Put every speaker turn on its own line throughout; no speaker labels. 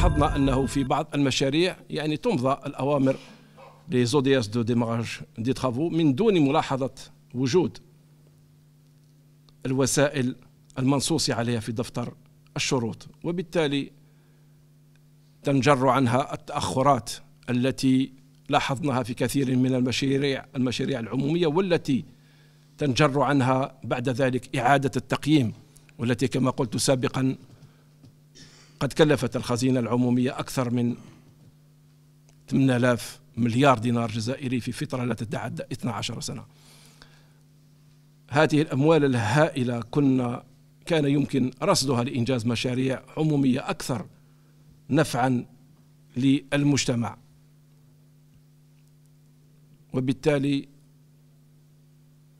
لاحظنا انه في بعض المشاريع يعني تمضى الاوامر لزودياس دو ديماراج دي ترافو من دون ملاحظه وجود الوسائل المنصوص عليها في دفتر الشروط وبالتالي تنجر عنها التاخرات التي لاحظناها في كثير من المشاريع المشاريع العموميه والتي تنجر عنها بعد ذلك اعاده التقييم والتي كما قلت سابقا قد كلفت الخزينة العمومية أكثر من 8000 مليار دينار جزائري في فترة لا تتعدى 12 سنة هذه الأموال الهائلة كنا كان يمكن رصدها لإنجاز مشاريع عمومية أكثر نفعا للمجتمع وبالتالي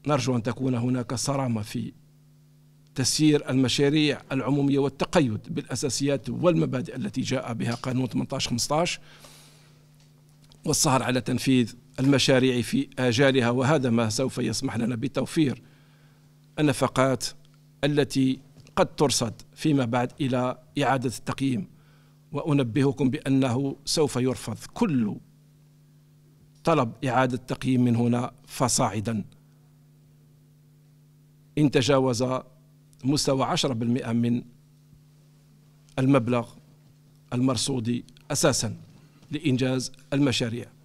نرجو أن تكون هناك صرامة في تسيير المشاريع العمومية والتقيد بالأساسيات والمبادئ التي جاء بها قانون 18-15 والسهر على تنفيذ المشاريع في آجالها وهذا ما سوف يسمح لنا بتوفير النفقات التي قد ترصد فيما بعد إلى إعادة التقييم وأنبهكم بأنه سوف يرفض كل طلب إعادة تقييم من هنا فصاعدا إن تجاوز مستوى 10% من المبلغ المرصودي أساسا لإنجاز المشاريع